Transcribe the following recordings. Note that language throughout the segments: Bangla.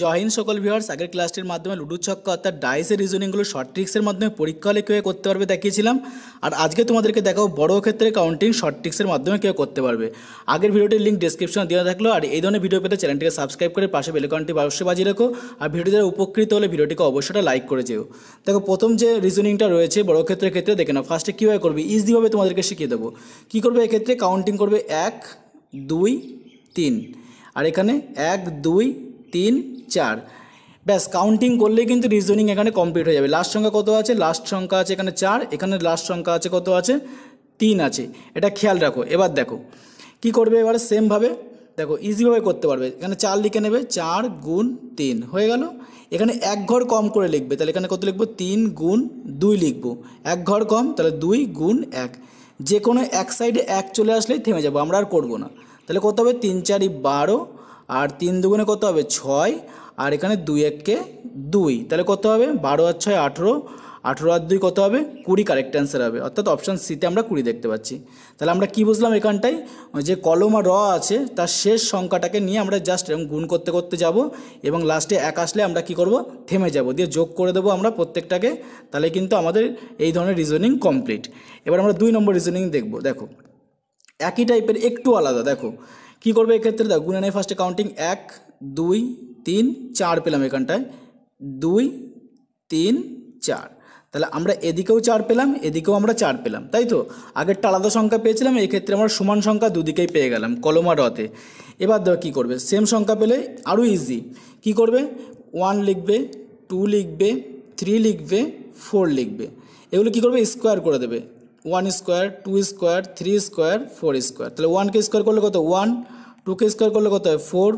জয় সকল ভিউয়ার্স আগের ক্লাসটির মাধ্যমে লুডু ছক্কা অর্থাৎ ডাইসের রিজনিংগুলো শর্ট ট্রিক্সের মাধ্যমে পরীক্ষা হলে কেউ করতে পারবে দেখিয়েছিলাম আর আজকে তোমাদেরকে দেখাও বড় ক্ষেত্রে কাউন্টিং শর্ট ট্রিক্সের মাধ্যমে কেউ করতে পারবে আগের ভিডিওটির লিঙ্ক ডিসক্রিপশনে দেওয়া থাকলো আর এই ধরনের ভিডিও পেতে চ্যানেলটিকে সাবস্ক্রাইব করে পাশে বেলকনটি অবশ্যই বাজিয়ে রাখো আর ভিডিও যারা উপকৃত হলে ভিডিওটিকে অবশ্যই লাইক করে যেও দেখো প্রথম যে রিজনিংটা রয়েছে বড় ক্ষেত্রের ক্ষেত্রে দেখে নাও ফার্স্টে কীভাবে করবে ইজিভাবে তোমাদেরকে শিখিয়ে দেবো কী করবে এক্ষেত্রে কাউন্টিং করবে এক দুই তিন আর এখানে এক দুই তিন চার ব্যাস কাউন্টিং করলে কিন্তু রিজনিং এখানে কমপ্লিট হয়ে যাবে লাস্ট সংখ্যা কত আছে লাস্ট সংখ্যা আছে এখানে চার এখানে লাস্ট সংখ্যা আছে কত আছে তিন আছে এটা খেয়াল রাখো এবার দেখো কি করবে এবারে সেমভাবে দেখো ইজিভাবে করতে পারবে এখানে চার লিখে নেবে চার গুণ তিন হয়ে গেল এখানে এক ঘর কম করে লিখবে তাহলে এখানে কত লিখবো তিন গুণ দুই লিখবো এক ঘর কম তাহলে দুই গুণ এক যে কোনো এক সাইডে এক চলে আসলেই থেমে যাবো আমরা আর করবো না তাহলে কত হবে তিন চারই বারো আর তিন দুগুণে কত হবে ছয় আর এখানে দুই এককে দুই তাহলে কত হবে বারো আর ছয় আঠেরো আঠেরো আর দুই কত হবে কুড়ি কারেক্ট অ্যান্সার হবে অর্থাৎ অপশান সিতে আমরা কুড়ি দেখতে পাচ্ছি তাহলে আমরা কি বুঝলাম এখানটায় যে কলম আর র আছে তার শেষ সংখ্যাটাকে নিয়ে আমরা জাস্ট এরকম গুণ করতে করতে যাব এবং লাস্টে এক আসলে আমরা কি করব থেমে যাব দিয়ে যোগ করে দেবো আমরা প্রত্যেকটাকে তাহলে কিন্তু আমাদের এই ধরনের রিজনিং কমপ্লিট এবার আমরা দুই নম্বর রিজনিং দেখব দেখো একই টাইপের একটু আলাদা দেখো কি করবে এক্ষেত্রে দেখো গুণে নেই ফার্স্টে কাউন্টিং এক দুই তিন চার পেলাম এখানটায় দুই তিন চার তাহলে আমরা এদিকেও চার পেলাম এদিকেও আমরা চার পেলাম তাই তো আগেরটা আলাদা সংখ্যা পেয়েছিলাম এক্ষেত্রে আমরা সমান সংখ্যা দুদিকেই পেয়ে গেলাম কলমা রথে এবার দেখো কী করবে সেম সংখ্যা পেলে আরও ইজি কি করবে ওয়ান লিখবে টু লিখবে থ্রি লিখবে ফোর লিখবে এগুলো কি করবে স্কোয়ার করে দেবে one square two square three square four square তাহলে ওয়ানকে স্কোয়ার করলে কত ওয়ান টুকে স্কোয়ার করলে কত হবে ফোর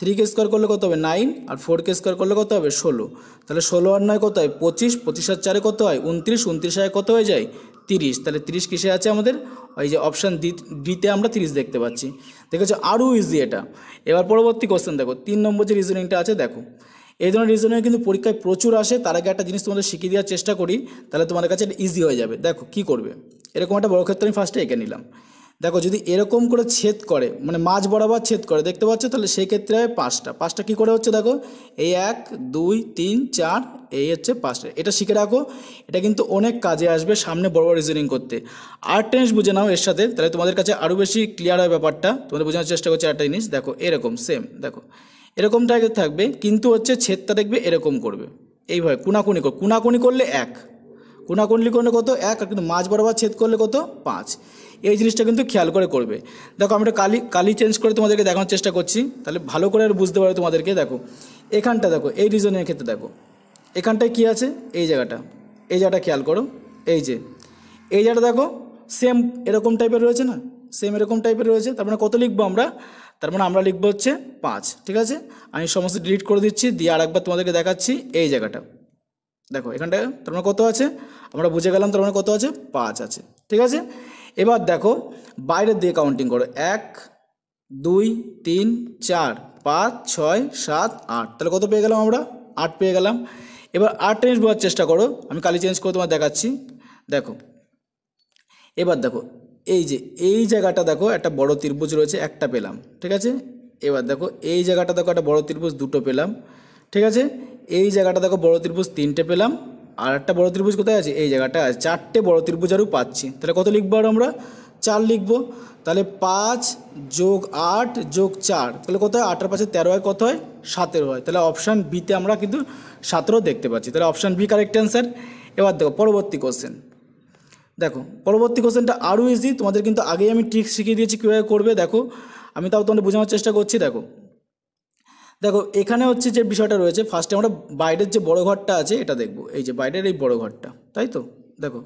থ্রিকে স্কোয়ার করলে কত হবে নাইন আর ফোরকে স্কোয়ার করলে কত হবে ষোলো তাহলে ষোলো আর নয় কত হয় পঁচিশ পঁচিশ আর চারে কত হয় উনত্রিশ উনত্রিশ আয় কত হয়ে যায় তিরিশ তাহলে তিরিশ কিসে আছে আমাদের ওই যে অপশান ডি ডিতে আমরা তিরিশ দেখতে পাচ্ছি দেখেছো আরও ইজি এটা এবার পরবর্তী কোশ্চেন দেখো তিন নম্বর যে রিজনিংটা আছে দেখো এই ধরনের রিজনে কিন্তু পরীক্ষায় প্রচুর আসে তার আগে একটা জিনিস তোমাদের শিখিয়ে দেওয়ার চেষ্টা করি তাহলে তোমাদের কাছে ইজি হয়ে যাবে দেখো কি করবে এরকম একটা বড় ক্ষেত্রে আমি ফার্স্টে এঁকে নিলাম দেখো যদি এরকম করে ছেদ করে মানে মাছ বরাবর ছেদ করে দেখতে পাচ্ছ তাহলে সেই ক্ষেত্রে হয় পাঁচটা পাঁচটা কী করে হচ্ছে দেখো এই এক দুই তিন চার এই হচ্ছে পাঁচটা এটা শিখে রাখো এটা কিন্তু অনেক কাজে আসবে সামনে বড় বড় রিজনিং করতে আর টেন্স বুঝে নাও এর সাথে তাহলে তোমাদের কাছে আরও বেশি ক্লিয়ার হয় ব্যাপারটা তোমাদের বোঝানোর চেষ্টা করছে একটা জিনিস দেখো এরকম সেম দেখো এরকম থাকবে কিন্তু হচ্ছে ছেদটা দেখবে এরকম করবে এইভাবে কোনাকুনি কোনাকুনি করলে এক কোনাকুনি করলে কত এক আর কিন্তু মাছ বরাবর ছেদ করলে কত পাঁচ এই জিনিসটা কিন্তু খেয়াল করে করবে দেখো আমি একটা কালি কালি চেঞ্জ করে তোমাদেরকে দেখানোর চেষ্টা করছি তাহলে ভালো করে আর বুঝতে পারো তোমাদেরকে দেখো এখানটা দেখো এই রিজনের ক্ষেত্রে দেখো এখানটায় কী আছে এই জায়গাটা এই জায়গাটা খেয়াল করো এই যে এই জায়গাটা দেখো সেম এরকম টাইপের রয়েছে না সেম এরকম টাইপের রয়েছে তার মানে কত লিখবো আমরা তার মানে আমরা লিখবো হচ্ছে পাঁচ ঠিক আছে আমি সমস্ত ডিলিট করে দিচ্ছি দিয়ে আরেকবার তোমাদেরকে দেখাচ্ছি এই জায়গাটা দেখো এখানটা তার মানে কত আছে আমরা বুঝে গেলাম তার মানে কত আছে পাঁচ আছে ঠিক আছে এবার দেখো বাইরের দিয়ে কাউন্টিং করো এক দুই তিন চার পাঁচ ছয় সাত আট তাহলে কত পেয়ে গেলাম আমরা আট পেয়ে গেলাম এবার আট জিনিস বোঝার চেষ্টা করো আমি কালি চেঞ্জ করে তোমার দেখাচ্ছি দেখো এবার দেখো এই যে এই জায়গাটা দেখো একটা বড় ত্রিভুজ রয়েছে একটা পেলাম ঠিক আছে এবার দেখো এই জায়গাটা দেখো একটা বড় ত্রিভুজ দুটো পেলাম ঠিক আছে এই জায়গাটা দেখো বড় ত্রিভুজ তিনটে পেলাম আর একটা বড় ত্রিভুজ কোথায় আছে এই জায়গাটা আছে চারটে বড় ত্রিভুজ আরও পাচ্ছি তাহলে কত লিখবো আর আমরা চার লিখবো তাহলে পাঁচ যোগ আট যোগ চার তাহলে কত হয় আটের পাশে তেরো হয় কত হয় সাতেরো হয় তাহলে অপশান বিতে আমরা কিন্তু সাতেরও দেখতে পাচ্ছি তাহলে অপশান বি কারেক্ট অ্যান্সার এবার দেখো পরবর্তী কোশ্চেন দেখো পরবর্তী কোশ্চেনটা আরও ইজি তোমাদের কিন্তু আগেই আমি ট্রিক শিখিয়ে দিয়েছি কীভাবে করবে দেখো আমি তাও তোমাদের বোঝানোর চেষ্টা করছি দেখো দেখো এখানে হচ্ছে যে বিষয়টা রয়েছে ফার্স্টে আমরা বাইরের যে বড় ঘরটা আছে এটা দেখব এই যে বাইরের এই বড় ঘরটা তাই তো দেখো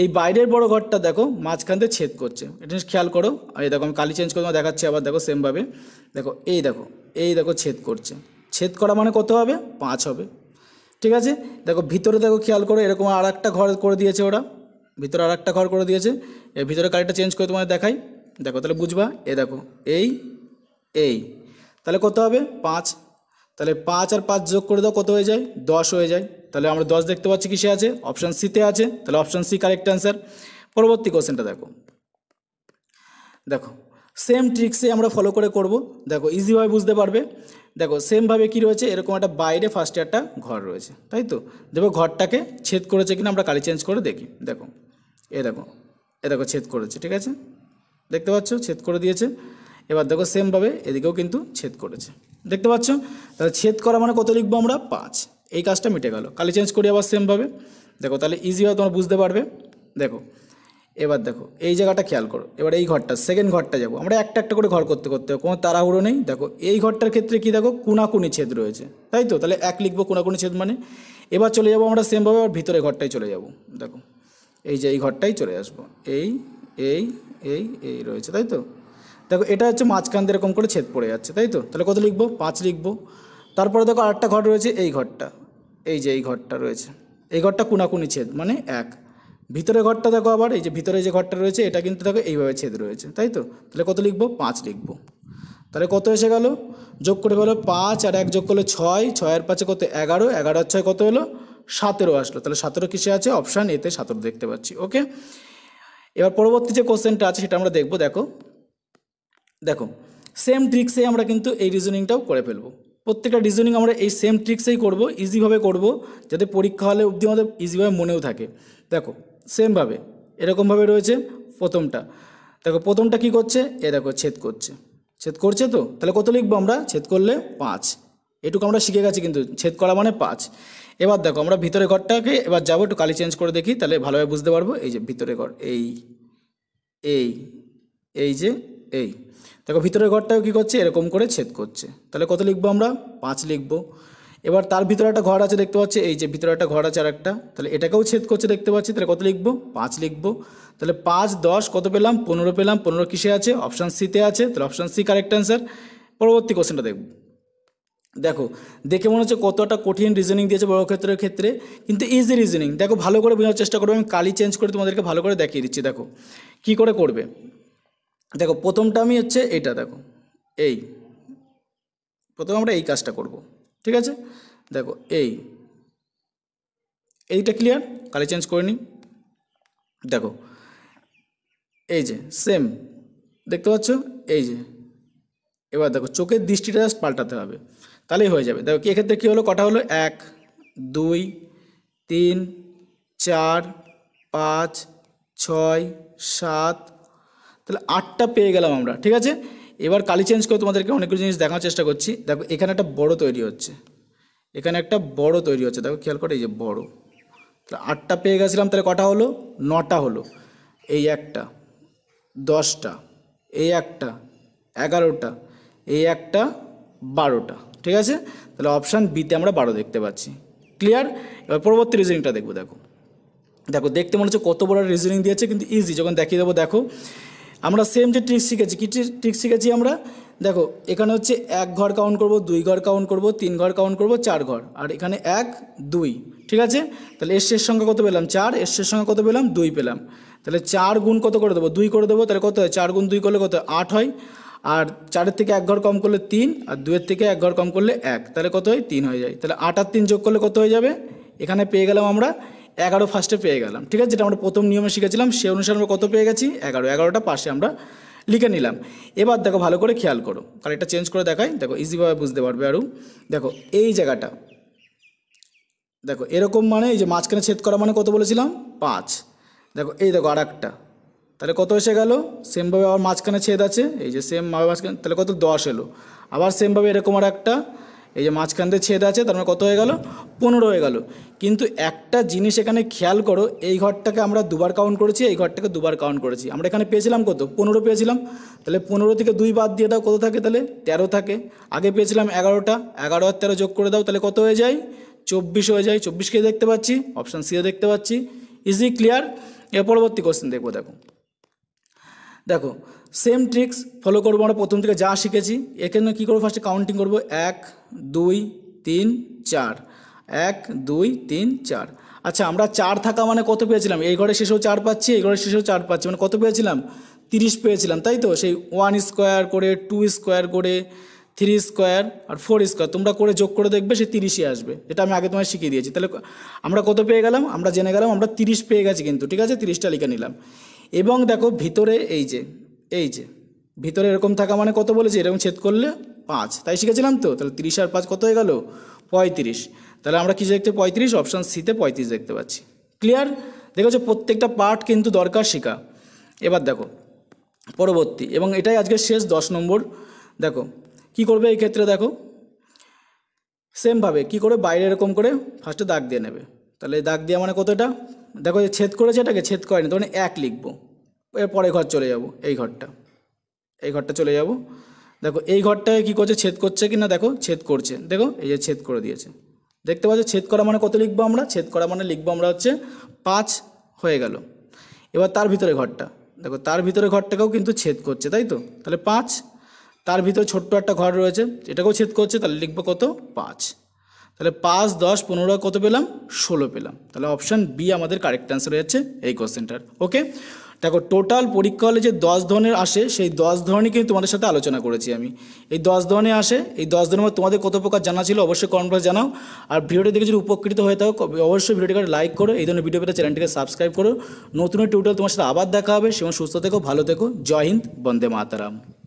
এই বাইরের বড় ঘরটা দেখো মাঝখান দিয়ে ছেদ করছে এটা খেয়াল করো এই দেখো আমি কালি চেঞ্জ করে দেখাচ্ছি আবার দেখো সেমভাবে দেখো এই দেখো এই দেখো ছেদ করছে ছেদ করা মানে কত হবে পাঁচ হবে ঠিক আছে দেখো ভিতরে দেখো খেয়াল করো এরকম আর একটা ঘর করে দিয়েছে ওরা ভিতরে আর একটা ঘর করে দিয়েছে এর ভিতরে কালিটা চেঞ্জ করে তোমাদের দেখাই দেখো তাহলে বুঝবা এ দেখো এই এই তাহলে কত হবে পাঁচ তাহলে পাঁচ আর পাঁচ যোগ করে দাও কত হয়ে যায় দশ হয়ে যায় তাহলে আমরা দশ দেখতে পাচ্ছি কিসে আছে অপশান সিতে আছে তাহলে অপশান সি কারেক্ট অ্যান্সার পরবর্তী কোশ্চেনটা দেখো দেখো সেম ট্রিক্সে আমরা ফলো করে করব দেখো ইজিভাবে বুঝতে পারবে দেখো সেমভাবে কি রয়েছে এরকম একটা বাইরে ফার্স্ট একটা ঘর রয়েছে তাই তো দেখো ঘরটাকে ছেদ করেছে কিনা আমরা কালি চেঞ্জ করে দেখি দেখো এ দেখো এ দেখো ছেদ করেছে ঠিক আছে দেখতে পাচ্ছ ছেদ করে দিয়েছে এবার দেখো সেমভাবে এদিকেও কিন্তু ছেদ করেছে দেখতে পাচ্ছ তাহলে ছেদ করা মানে কত লিখবো আমরা পাঁচ এই কাজটা মিটে গেল কালি চেঞ্জ করি আবার সেমভাবে দেখো তাহলে ইজি হয় তোমরা বুঝতে পারবে দেখো এবার দেখো এই জায়গাটা খেয়াল করো এবার এই ঘরটা সেকেন্ড ঘরটা যাবো আমরা একটা একটা করে ঘর করতে করতে কোনো তাড়াহুড়ো নেই দেখো এই ঘরটার ক্ষেত্রে কি দেখো কোনাকুনি ছেদ রয়েছে তাই তো তাহলে এক লিখবো কোনাকুনি ছেদ মানে এবার চলে যাবো আমরা সেমভাবে আর ভিতরে ঘরটায় চলে যাবো দেখো এই যে এই ঘরটাই চলে আসবো এই এই এই এই রয়েছে তাই তো দেখো এটা হচ্ছে মাঝখান দিয়ে এরকম করে ছেদ পড়ে যাচ্ছে তাই তো তাহলে কত লিখবো পাঁচ লিখবো তারপরে দেখো আরেকটা ঘর রয়েছে এই ঘরটা এই যে এই ঘরটা রয়েছে এই ঘরটা কুনাকুনি ছেদ মানে এক ভিতরে ঘরটা দেখো আবার এই যে ভিতরে যে ঘরটা রয়েছে এটা কিন্তু দেখো এইভাবে ছেদ রয়েছে তাই তো তাহলে কত লিখবো পাঁচ লিখবো তাহলে কত এসে গেল যোগ করে গেলো পাঁচ আর এক যোগ করলে ছয় ছয়ের পাঁচে কত এগারো এগারো আর ছয় কত হলো সতেরো আসলো তাহলে সতেরো কিসে আছে অপশান এতে সতেরো দেখতে পাচ্ছি ওকে এবার পরবর্তী যে কোশ্চেনটা আছে সেটা আমরা দেখবো দেখো দেখো সেম ট্রিক্সে আমরা কিন্তু এই রিজনিংটাও করে ফেলবো প্রত্যেকটা রিজনিং আমরা এই সেম ট্রিক্সেই করব ইজিভাবে করব যাতে পরীক্ষা হলে অবধি আমাদের ইজিভাবে মনেও থাকে দেখো সেমভাবে এরকমভাবে রয়েছে প্রথমটা দেখো প্রথমটা কি করছে এ দেখো ছেদ করছে ছেদ করছে তো তাহলে কত লিখবো আমরা ছেদ করলে পাঁচ এটুকু আমরা শিখে গেছি কিন্তু ছেদ করা মানে পাঁচ এবার দেখো আমরা ভিতরে ঘরটাকে এবার যাবো একটু কালি চেঞ্জ করে দেখি তাহলে ভালোভাবে বুঝতে পারবো এই যে ভিতরে ঘর এই এই এই যে এই দেখো ভিতরের ঘরটাও কী করছে এরকম করে ছেদ করছে তাহলে কত লিখবো আমরা পাঁচ লিখবো এবার তার ভিতরে একটা ঘর আছে দেখতে পাচ্ছি এই যে ভিতরে একটা ঘর আছে আর একটা তাহলে এটাকেও ছেদ করছে দেখতে পাচ্ছি তাহলে কত লিখবো পাঁচ লিখবো তাহলে পাঁচ দশ কত পেলাম পনেরো পেলাম পনেরো কিসে আছে অপশান সিতে আছে তাহলে অপশান সি কারেক্ট অ্যান্সার পরবর্তী কোশ্চেনটা দেখবো দেখো দেখে মনে হচ্ছে কতটা কঠিন রিজনিং দিয়েছে বড় ক্ষেত্রের ক্ষেত্রে কিন্তু ইজি রিজনিং দেখো ভালো করে বোঝার চেষ্টা করবে আমি কালি চেঞ্জ করে তোমাদেরকে ভালো করে দেখিয়ে দিচ্ছি দেখো কি করে করবে দেখো প্রথমটা আমি হচ্ছে এটা দেখো এই প্রথমে আমরা এই কাজটা করব ঠিক আছে দেখো এই এইটা ক্লিয়ার কালি চেঞ্জ করে নিই দেখো এই যে সেম দেখতে পাচ্ছ এই যে এবার দেখো চোখের দৃষ্টিটা জাস্ট পাল্টাতে হবে তাহলেই হয়ে যাবে দেখো এক্ষেত্রে কী হলো কটা হলো এক দুই তিন চার পাঁচ ছয় সাত তাহলে আটটা পেয়ে গেলাম আমরা ঠিক আছে এবার কালি চেঞ্জ করে তোমাদেরকে অনেকগুলো জিনিস দেখানোর চেষ্টা করছি দেখো এখানে একটা বড় তৈরি হচ্ছে এখানে একটা বড় তৈরি হচ্ছে দেখো খেয়াল করো এই যে বড় তাহলে আটটা পেয়ে গেছিলাম তাহলে কটা হলো নটা হলো এই একটা দশটা এই একটা এগারোটা এই একটা বারোটা ঠিক আছে তাহলে অপশান বিতে আমরা বারো দেখতে পাচ্ছি ক্লিয়ার এবার পরবর্তী রিজনিংটা দেখবো দেখো দেখো দেখতে মনে হচ্ছে কত বড় রিজনিং দিয়েছে কিন্তু ইজি যখন দেখিয়ে দেবো দেখো আমরা সেম যে ট্রিক শিখেছি কী ট্রিক শিখেছি আমরা দেখো এখানে হচ্ছে এক ঘর কাউন্ট করব দুই ঘর কাউন্ট করব তিন ঘর কাউন্ট করব চার ঘর আর এখানে এক দুই ঠিক আছে তাহলে এর শেষ সংখ্যা কত পেলাম চার এর শেষ সংখ্যা কত পেলাম দুই পেলাম তাহলে চার গুণ কত করে দেবো দুই করে দেবো তাহলে কত হয় চার গুণ দুই করলে কত আট হয় আর চারের থেকে এক ঘর কম করলে তিন আর দুয়ের থেকে এক ঘর কম করলে এক তাহলে কত হয় তিন হয়ে যায় তাহলে আট আর তিন যোগ করলে কত হয়ে যাবে এখানে পেয়ে গেলাম আমরা এগারো ফার্স্টে পেয়ে গেলাম ঠিক আছে যেটা আমরা প্রথম নিয়মে শিখেছিলাম সে অনুসারে আমরা কত পেয়ে গেছি এগারো এগারোটা পাশে আমরা লিখে নিলাম এবার দেখো ভালো করে খেয়াল করো কারণ এটা চেঞ্জ করে দেখাই দেখো ইজিভাবে বুঝতে পারবে আরও দেখো এই জায়গাটা দেখো এরকম মানে এই যে মাঝখানে ছেদ করা মানে কত বলেছিলাম পাঁচ দেখো এই দেখো আর একটা তাহলে কত এসে গেল সেমভাবে আবার মাঝখানে ছেদ আছে এই যে সেম মাঝখানে তাহলে কত দশ এলো আবার সেমভাবে এরকম আর একটা এই যে মাঝখান দিয়ে ছেদ আছে তার মানে কত হয়ে গেল পনেরো হয়ে গেল কিন্তু একটা জিনিস এখানে খেয়াল করো এই ঘরটাকে আমরা দুবার কাউন্ট করেছি এই ঘরটাকে দুবার কাউন্ট করেছি আমরা এখানে পেয়েছিলাম কত পনেরো পেয়েছিলাম তাহলে পনেরো থেকে দুই বাদ দিয়ে দাও কত থাকে তাহলে তেরো থাকে আগে পেয়েছিলাম এগারোটা এগারো আর তেরো যোগ করে দাও তাহলে কত হয়ে যায় চব্বিশ হয়ে যায় চব্বিশকে দেখতে পাচ্ছি অপশান সিও দেখতে পাচ্ছি ইজি ক্লিয়ার এর পরবর্তী কোশ্চেন দেখবো দেখো দেখো সেম ট্রিক্স ফলো করবো আমরা প্রথম থেকে যা শিখেছি এখানে কী করবো ফার্স্টে কাউন্টিং করবো এক দুই তিন চার এক দুই তিন চার আচ্ছা আমরা চার থাকা মানে কত পেয়েছিলাম এই ঘরে শেষেও চার পাচ্ছি এই ঘরে শেষেও চার পাচ্ছি মানে কত পেয়েছিলাম তিরিশ পেয়েছিলাম তাই তো সেই ওয়ান স্কোয়ার করে টু স্কোয়ার করে থ্রি স্কোয়ার আর ফোর স্কোয়ার তোমরা করে যোগ করে দেখবে সে তিরিশই আসবে এটা আমি আগে তোমায় শিখিয়ে দিয়েছি তাহলে আমরা কত পেয়ে গেলাম আমরা জেনে গেলাম আমরা তিরিশ পেয়ে গেছি কিন্তু ঠিক আছে তিরিশটা লিখে নিলাম এবং দেখো ভিতরে এই যে এই যে ভিতরে এরকম থাকা মানে কত বলেছে এরকম ছেদ করলে পাঁচ তাই শিখেছিলাম তো তাহলে তিরিশ আর পাঁচ কত হয়ে গেল পঁয়ত্রিশ তাহলে আমরা কিছু দেখতে পঁয়ত্রিশ অপশান সিতে পঁয়ত্রিশ দেখতে পাচ্ছি ক্লিয়ার দেখেছো প্রত্যেকটা পার্ট কিন্তু দরকার শেখা এবার দেখো পরবর্তী এবং এটাই আজকের শেষ দশ নম্বর দেখো কি করবে এই ক্ষেত্রে দেখো সেমভাবে কি করে বাইরে এরকম করে ফার্স্টে দাগ দিয়ে নেবে তাহলে দাগ দেওয়া মানে কত এটা দেখো যে ছেদ করেছে এটাকে ছেদ করেনি তখন মানে এক লিখবো এরপরে ঘর চলে যাব এই ঘরটা এই ঘরটা চলে যাব দেখো এই ঘরটাকে কী করছে ছেদ করছে কি না দেখো ছেদ করছে দেখো এই যে ছেদ করে দিয়েছে দেখতে পাচ্ছ ছেদ করা মানে কত লিখবো আমরা ছেদ করা মানে লিখবো আমরা হচ্ছে পাঁচ হয়ে গেল এবার তার ভিতরে ঘরটা দেখো তার ভিতরে ঘরটাকেও কিন্তু ছেদ করছে তাই তো তাহলে পাঁচ তার ভিতরে ছোট্ট একটা ঘর রয়েছে এটাকেও ছেদ করছে তাহলে লিখবো কত পাঁচ তাহলে পাঁচ দশ পনেরো কত পেলাম ষোলো পেলাম তাহলে অপশান বি আমাদের কারেক্ট অ্যান্সার হচ্ছে এই কোশ্চেনটার ওকে দেখো টোটাল পরীক্ষা হলে যে দশ ধরনের আসে সেই দশ ধরনই কিন্তু তোমাদের সাথে আলোচনা করেছি আমি এই দশ ধরনের আসে এই দশ ধরনের তোমাদের কত প্রকার জানা ছিল অবশ্যই কমেন্ট জানাও আর ভিডিওটি দেখে যদি উপকৃত হয়ে থাকো অবশ্যই ভিডিওটিকে লাইক করো এই ধরনের ভিডিও পেতে চ্যানেলটিকে সাবস্ক্রাইব করো নতুন টিউটোরিয়াল তোমার সাথে আবার দেখা হবে সেমন সুস্থ থেকো ভালো থেকো জয় হিন্দ বন্দে মাতারাম